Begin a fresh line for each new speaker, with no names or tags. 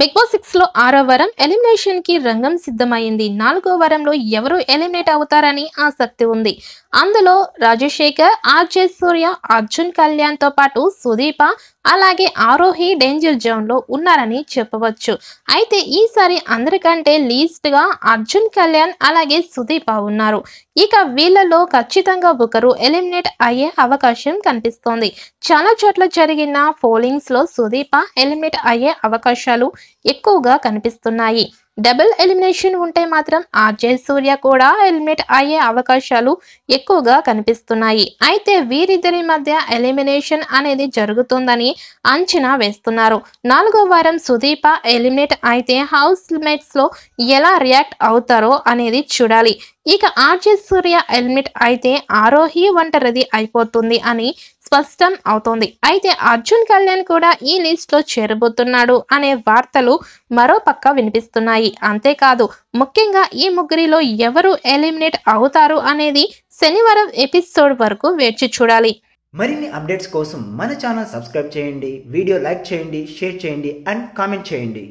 big boss six లో ఆరో వారం ఎలిమినేషన్ కి రంగం సిద్ధమైంది నాలుగో వారంలో ఎవరు ఎలిమినేట్ అవుతారని ఆసక్తి ఉంది అందులో రాజశేఖర్ ఆర్జే సూర్య అర్జున్ కళ్యాణ్ తో పాటు సుదీప అలాగే ఆరోహి డేంజర్ జోన్ లో ఉన్నారని చెప్పవచ్చు అయితే ఈసారి అందరికంటే లీస్ట్ గా అర్జున్ కళ్యాణ్ అలాగే సుదీప ఉన్నారు ఇక వీళ్ళలో ఖచ్చితంగా ఒకరు ఎలిమినేట్ అయ్యే అవకాశం కనిపిస్తోంది చాలా చోట్ల జరిగిన పోలింగ్స్ లో సుదీప ఎలిమినేట్ అయ్యే అవకాశాలు ఎక్కువగా కనిపిస్తున్నాయి డబుల్ ఎలిమినేషన్ ఉంటే మాత్రం ఆర్జే సూర్య కూడా ఎలిమినేట్ అయ్యే అవకాశాలు ఎక్కువగా కనిపిస్తున్నాయి అయితే వీరిద్దరి మధ్య ఎలిమినేషన్ అనేది జరుగుతుందని అంచనా వేస్తున్నారు నాలుగో వారం సుదీప ఎలిమినేట్ అయితే హౌస్ లో ఎలా రియాక్ట్ అవుతారో అనేది చూడాలి ఇక ఆర్జే సూర్య ఎలిమినేట్ అయితే ఆరోహి ఒంటరిది అయిపోతుంది అని స్పష్టం అవుతోంది అయితే అర్జున్ కళ్యాణ్ కూడా ఈ లిస్ట్లో చేరబోతున్నాడు అనే వార్తలు మరో పక్క వినిపిస్తున్నాయి అంతేకాదు ముఖ్యంగా ఈ ముగ్గురిలో ఎవరు ఎలిమినేట్ అవుతారు అనేది శనివారం ఎపిసోడ్ వరకు వేచి చూడాలి మరిన్ని అప్డేట్స్ కోసం మన ఛానల్ సబ్స్క్రైబ్ చేయండి వీడియో లైక్ చేయండి షేర్ చేయండి అండ్ కామెంట్ చేయండి